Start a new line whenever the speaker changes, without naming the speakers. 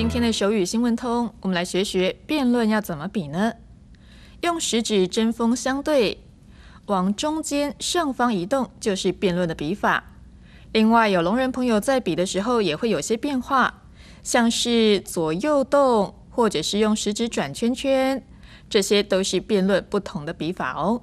今天的手语新闻通，我们来学学辩论要怎么比呢？用食指针锋相对，往中间上方移动，就是辩论的笔法。另外，有聋人朋友在比的时候，也会有些变化，像是左右动，或者是用食指转圈圈，这些都是辩论不同的笔法哦。